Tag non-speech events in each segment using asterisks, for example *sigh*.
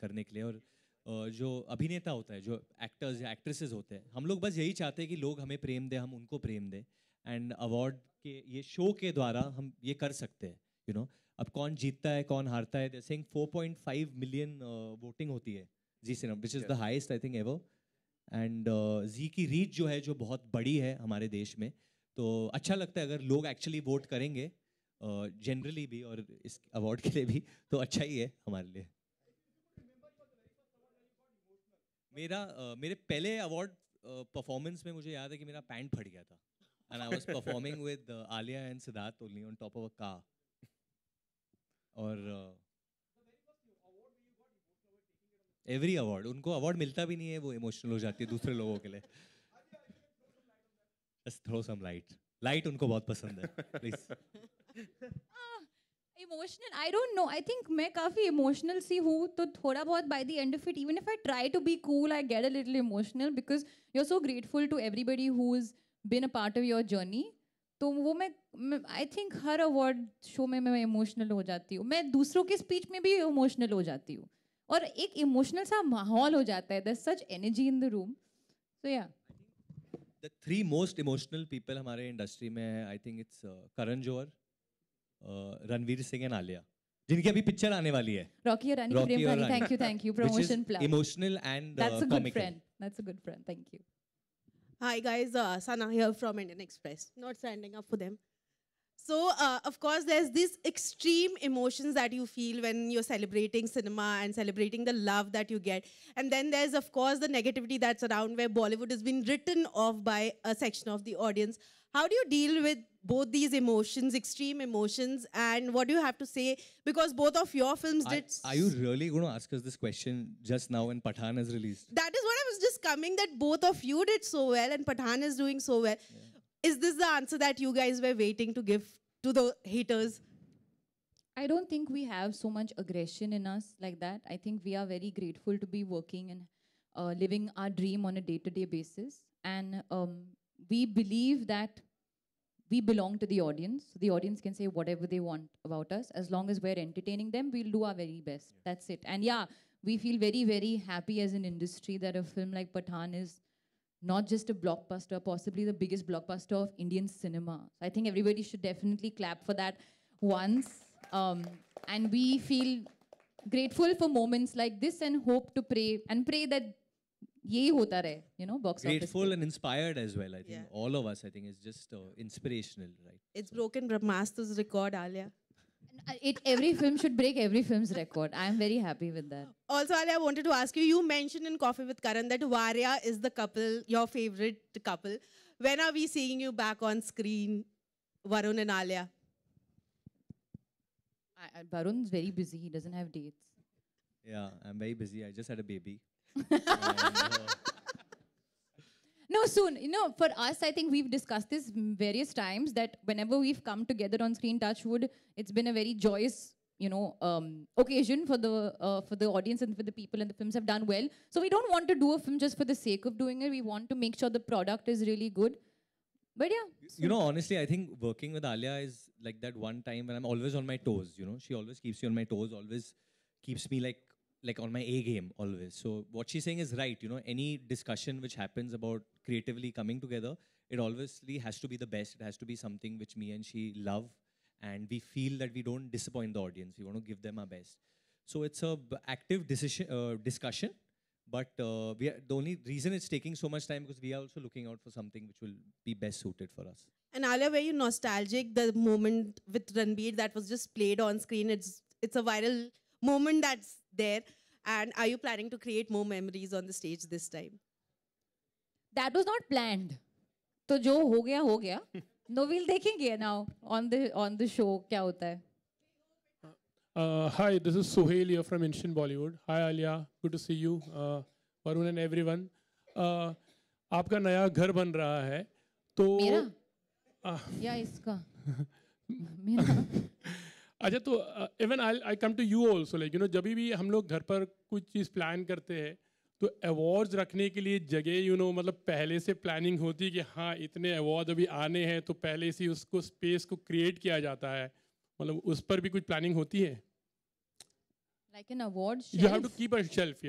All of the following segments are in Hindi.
करने के लिए और जो अभिनेता होता है जो एक्टर्स या एक्ट्रेसेस होते हैं हम लोग बस यही चाहते हैं कि लोग हमें प्रेम दें हम उनको प्रेम दें एंड अवार्ड के ये शो के द्वारा हम ये कर सकते हैं यू नो अब कौन जीतता है कौन हारता है जैसे फाइव मिलियन वोटिंग होती है Zee cinema which is the highest I think ever and Zee की रीच जो है जो बहुत बड़ी है हमारे देश में तो अच्छा लगता है अगर लोग एक्चुअली वोट करेंगे जनरली uh, भी और इस अवार्ड के लिए भी तो अच्छा ही है हमारे लिए मेरा मेरे पहले अवार्ड परफॉर्मेंस में मुझे याद है कि मेरा पैंट फट गया था and I was performing with Alia and Siddharth only on top of a car और एवरी अवार्ड उनको अवार्ड मिलता भी नहीं है वो इमोशनल हो जाती है दूसरे लोगों के लिए थ्रो सम लाइट लाइट उनको बहुत पसंद है please *laughs* *laughs* emotional I don't know I think मैं काफ़ी इमोशनल सी हूँ तो थोड़ा बहुत by the end of it even if I try to be cool I get a little emotional because you are so grateful to everybody who is been a part of your journey तो वो मैं आई थिंक हर अवार्ड शो में मैं इमोशनल हो जाती हूँ मैं दूसरों के स्पीच में भी इमोशनल हो जाती हूँ और एक इमोशनल सा माहौल हो जाता है दच such energy in the room so yeah the three most emotional people हमारे इंडस्ट्री में है I think it's Karan Johar Ranveer Singh and Alia जिनकी अभी पिक्चर आने वाली है रॉकी और Rani Prem Rani thank you thank you promotion plan emotional and that's a good friend that's a good friend thank you hi guys Sana here from Indian Express not standing up for them So, uh, of course, there's these extreme emotions that you feel when you're celebrating cinema and celebrating the love that you get. And then there's, of course, the negativity that's around where Bollywood has been written off by a section of the audience. How do you deal with both these emotions, extreme emotions, and what do you have to say? Because both of your films did. Are, are you really going to ask us this question just now when Pathan is released? That is what I was just coming. That both of you did so well, and Pathan is doing so well. Yeah. Is this the answer that you guys were waiting to give to the haters? I don't think we have so much aggression in us like that. I think we are very grateful to be working and uh, living our dream on a day to day basis. And um, we believe that we belong to the audience. the audience can say whatever they want about us. As long as we're entertaining them, we'll do our very best. Yeah. That's it. And yeah, we feel very, very happy as an industry that a film like Pathan is not just a blockbuster, possibly the biggest blockbuster of Indian cinema. So I think everybody should definitely clap for that once. Um, and we feel grateful for moments like this and hope to pray and pray that यही होता रहे you know box grateful office. and inspired as well I think yeah. all of us I think is just uh, inspirational right it's so. broken Brahmastro's record Alia it every film should break every film's record. I'm very happy with that. Also, Ali, I wanted to ask you. You mentioned in Coffee with Karan that Varya is the couple, your favorite couple. When are we seeing you back on screen, Varun and Alia? I, Varun's very busy. He doesn't have dates. Yeah, I'm very busy. I just had a baby. *laughs* and, uh, no, soon. You know, for us, I think we've discussed this various times that whenever we've come together on Screen Touchwood, it's been a very joyous you know um, occasion for the uh, for the audience and for the people and the films have done well so we don't want to do a film just for the sake of doing it we want to make sure the product is really good but yeah you know honestly i think working with alia is like that one time when i'm always on my toes you know she always keeps me on my toes always keeps me like like on my A game always. So what she's saying is right. You know, any discussion which happens about creatively coming together, it obviously has to be the best. It has to be something which me and she love, and we feel that we don't disappoint the audience. We want to give them our best. So it's a active decision uh, discussion. But uh, we are, the only reason it's taking so much time because we are also looking out for something which will be best suited for us. And Alia, were you nostalgic the moment with Ranbir that was just played on screen? It's it's a viral moment that's there? And are you planning to create more memories on the stage this time? That was not planned. तो जो हो गया हो गया नो विल देखेंगे now on the on the show क्या होता है Uh, hi, this is Sohail here from Ancient Bollywood. Hi, Alia. Good to see you, uh, Varun and everyone. Uh, आपका नया घर बन रहा है तो मेरा? Uh, या इसका मेरा अच्छा तो even I I come to you also like you know जब भी हम लोग घर पर कुछ चीज़ प्लान करते हैं तो अवार्ड्स रखने के लिए जगह यू नो मतलब पहले से प्लानिंग होती है कि हाँ इतने अवार्ड अभी आने हैं तो पहले से उसको स्पेस को क्रिएट किया जाता है मतलब उस पर भी कुछ प्लानिंग होती है like an award shelf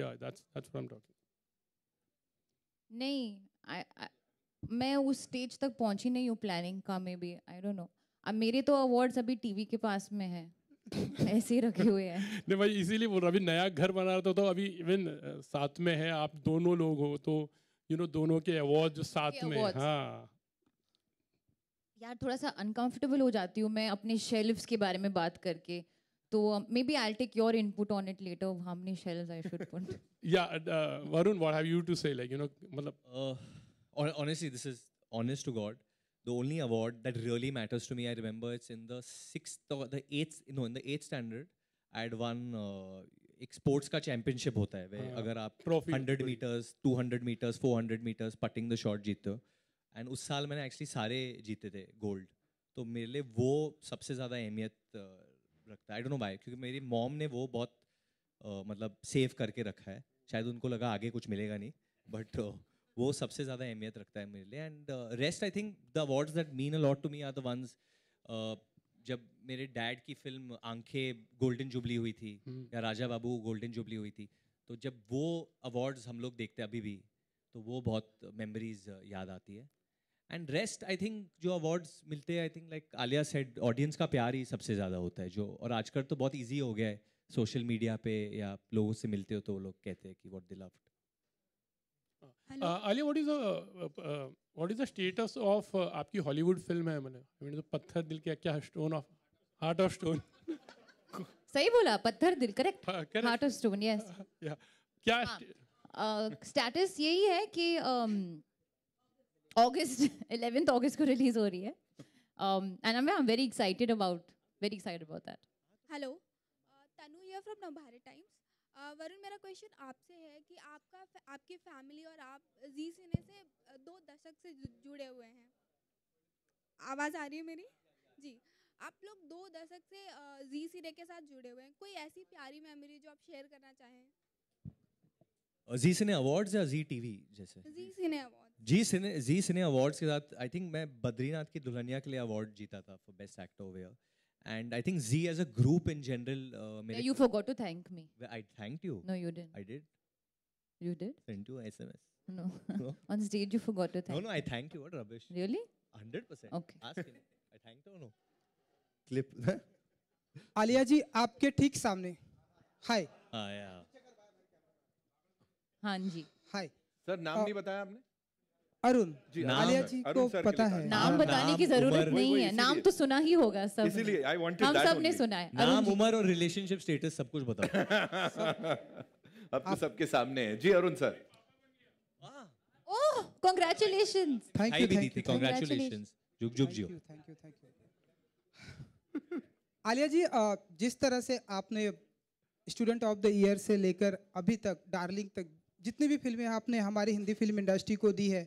मैं उस स्टेज तक पहुंची नहीं हूँ प्लानिंग का maybe I don't know अब मेरे तो अवार्ड्स अभी टीवी के पास में है *laughs* ऐसे ही रखे हुए हैं नहीं भाई इसीलिए बोल रहा अभी नया घर बना रहा था तो अभी इवन साथ में है आप दोनों लोग हो तो यू you नो know, दोनों के अवार्ड जो साथ में हाँ यार थोड़ा सा अनकंफर्टेबल हो जाती हूँ मैं अपने शेल्फ्स के बारे में बात करके तो maybe I take your input on it later how many shelves I should put yeah Varun what have you to say like you know मतलब honestly this is honest to god the only award that really matters to me, I remember it's in the sixth or the eighth, no, in the eighth standard, I had won uh, एक स्पोर्ट्स का चैंपियनशिप होता है हाँ, अगर आप hundred meters two hundred meters four hundred meters putting the shot जीतते हो एंड उस साल मैंने एक्चुअली सारे जीते थे गोल्ड तो मेरे लिए वो सबसे ज़्यादा अहमियत रखता है आई डोंट नो बाई क्योंकि मेरी मॉम ने वो बहुत uh, मतलब सेव करके रखा है शायद उनको लगा आगे कुछ मिलेगा नहीं बट वो सबसे ज़्यादा अहमियत रखता है मेरे लिए and rest I think the awards that mean a lot to me are the ones जब मेरे डैड की फिल्म आंखें गोल्डन जुबली हुई थी hmm. या राजा बाबू गोल्डन जुबली हुई थी तो जब वो अवार्ड्स हम लोग देखते हैं अभी भी तो वो बहुत मेमोरीज uh, याद आती है एंड रेस्ट आई थिंक जो अवार्ड्स मिलते हैं I think like Alia said audience का प्यार ही सबसे ज़्यादा होता है जो और आजकल तो बहुत ईजी हो गया है सोशल मीडिया पे या लोगों से मिलते हो तो वो लोग कहते हैं कि what they loved Ali, uh, what is the uh, uh, what is the status of your uh, Hollywood film? I mean, I mean, the पत्थर Dil क्या kya Stone of Heart of Stone. *laughs* सही बोला पत्थर दिल correct heart of stone yes क्या स्टेटस हाँ। uh, यही है कि अगस्त इलेवेंथ अगस्त को रिलीज हो रही है and I am very excited about very excited about that hello Tanu here from Navbharat Times Varun मेरा क्वेश्चन आपसे है कि आपका आपकी फैमिली और आप जी सिने से दो दशक से जुड़े हुए हैं आवाज़ आ रही है मेरी जी आप लोग दो दशक से जी सिने के साथ जुड़े हुए हैं कोई ऐसी प्यारी मेमोरी जो आप शेयर करना चाहें जी सिने अवार्ड्स या जी टीवी जैसे जी सिने अवार्ड जी सिने जी सिने अवार्ड्स के साथ आई थिंक मैं बद्रीनाथ की दुल्हनिया के लिए अवार्ड जीता था for best actor over and I think Z as a group in general. Uh, yeah, you forgot to thank me. I thanked you. No, you didn't. I did. You did. Sent you SMS. No. no. *laughs* On stage, you forgot to thank. No, no, I thank you. What rubbish. Really? Hundred percent. Okay. Ask him. *laughs* I thanked or no? Clip. Alia *laughs* ji आपके ठीक सामने हाय हाँ जी Hi. Sir, नाम uh, नहीं बताया आपने अरुण जी आलिया जी को पता है नाम हाँ, बताने की जरूरत नहीं है नाम तो सुना ही होगा सब इसीलिए आई वांटेड हम सब ने सुना है नाम उम्र और रिलेशनशिप स्टेटस सब कुछ बताओ *laughs* अब तो सबके सामने है जी Arun sir oh congratulation thank you दीदी यू कांग्रेचुलेशन जुग जुग जी thank you thank you Alia ji जिस तरह से आपने स्टूडेंट ऑफ द ईयर से लेकर अभी तक डार्लिंग तक जितनी भी फिल्में आपने हमारी हिंदी फिल्म इंडस्ट्री को दी है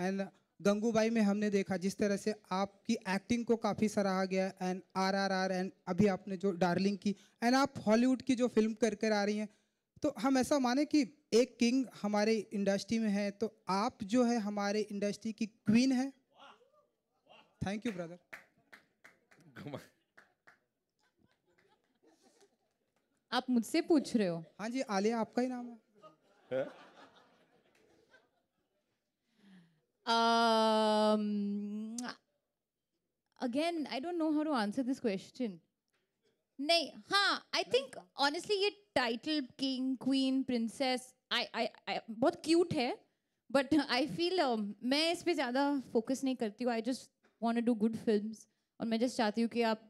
एंड गंगूबाई में हमने देखा जिस तरह से आपकी एक्टिंग को काफ़ी सराहा गया and R R R and अभी आपने जो डार्लिंग की एंड आप हॉलीवुड की जो फिल्म कर कर आ रही हैं तो हम ऐसा माने कि एक किंग हमारे इंडस्ट्री में है तो आप जो है हमारे इंडस्ट्री की क्वीन है थैंक यू ब्रदर आप मुझसे पूछ रहे हो हाँ जी आलिया आपका ही नाम है, है? हाँ? Um, again, I don't know how to answer this question. नहीं हाँ आई थिंक ऑनेस्टली ये title king queen princess I I बहुत क्यूट है बट आई फील मैं इस पर ज़्यादा फोकस नहीं करती हूँ I just want do good film और मैं जस्ट चाहती हूँ कि आप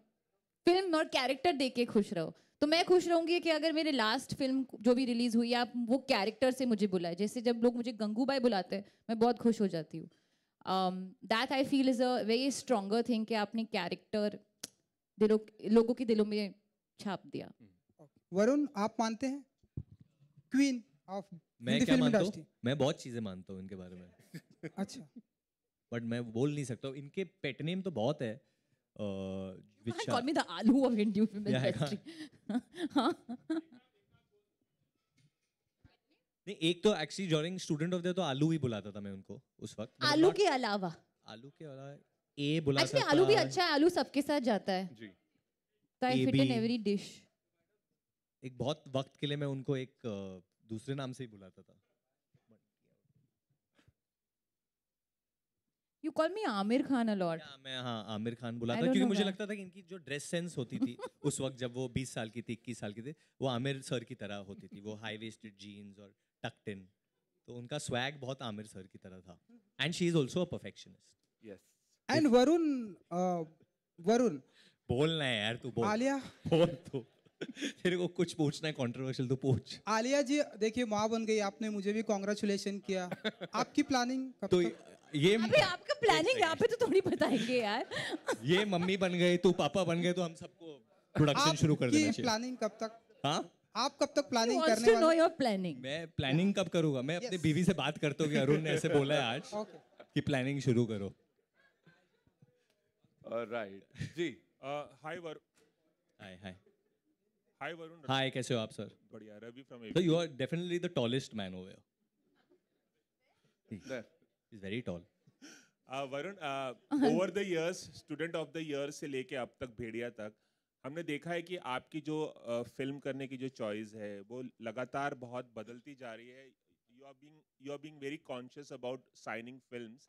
फिल्म और कैरेक्टर देख के खुश रहो तो मैं खुश रहूंगी कि अगर मेरे लास्ट फिल्म जो भी रिलीज हुई आप वो कैरेक्टर से मुझे बुलाए जैसे जब लोग मुझे गंगू बाई बुलाते हैं मैं बहुत खुश हो जाती हूँ that I feel is a very stronger thing कि आपने कैरेक्टर दिलों लोगों के दिलों में छाप दिया वरुण आप मानते हैं क्वीन ऑफ मैं क्या मानता हूँ मैं बहुत चीजें मानता हूँ इनके बारे में अच्छा बट *laughs* मैं बोल नहीं सकता इनके पेट नेम तो बहुत है Uh, which are, call me the Alu of Indian film yeah, industry. *laughs* नहीं एक तो actually joining student of the तो आलू ही बुलाता था मैं उनको उस वक्त मतलब आलू के अलावा आलू के अलावा ए बुला सकता आलू भी अच्छा है आलू सबके साथ जाता है जी I fit in every dish एक बहुत वक्त के लिए मैं उनको एक दूसरे नाम से ही बुलाता था you call me Aamir Khan a lot मैं हाँ आमिर खान बुला था क्योंकि मुझे लगता था कि इनकी जो ड्रेस सेंस होती थी *laughs* उस वक्त जब वो 20 साल की थी इक्कीस साल की थी वो आमिर सर की तरह होती थी वो हाई वेस्टेड जीन्स और टकटिन तो उनका स्वैग बहुत आमिर सर की तरह था and she is also a perfectionist yes and Varun Varun बोलना है यार तू बोल आलिया बोल तू तेरे को कुछ पूछना है कंट्रोवर्शियल तो पूछ आलिया जी देखिए माँ बन गई आपने मुझे भी कॉन्ग्रेचुलेशन किया *laughs* आपकी प्लानिंग तो कब तो तक? ये अबे आपका प्लानिंग यहाँ पे तो थोड़ी बताएंगे यार ये मम्मी बन गए तू पापा बन गए तो हम सबको प्रोडक्शन शुरू कर देना चाहिए प्लानिंग कब तक हाँ आप कब तक प्लानिंग करने वाले नो प्लानिंग मैं प्लानिंग कब करूंगा मैं अपने बीवी से बात करता हूँ कि अरुण ने ऐसे *laughs* बोला है आज कि प्लानिंग शुरू करो राइट जी hi Varun hi hi hi Varun hi कैसे हो आप सर बढ़िया Ravi from you are definitely the tallest man over there is very tall Varun over the years student of the year से लेके अब तक भेड़िया तक हमने देखा है कि आपकी जो फिल्म uh, करने की जो चॉइस है वो लगातार बहुत बदलती जा रही है you are being you are being very conscious about signing films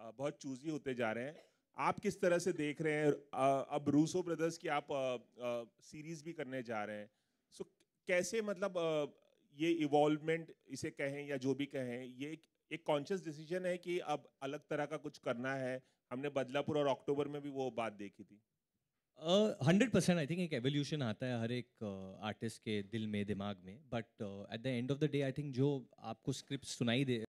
बहुत चूजी होते जा रहे हैं आप किस तरह से देख रहे हैं uh, अब रूसो ब्रदर्स की आप सीरीज uh, भी करने जा रहे हैं सो so, कैसे मतलब ये इवॉल्वमेंट इसे कहें या जो भी कहें ये एक कॉन्शियस डिसीजन है कि अब अलग तरह का कुछ करना है हमने बदलापुर और अक्टूबर में भी वो बात देखी थी हंड्रेड परसेंट आई थिंक एक एवोल्यूशन आता है हर एक आर्टिस्ट uh, के दिल में दिमाग में but at the end of the day I think जो आपको स्क्रिप्ट सुनाई दे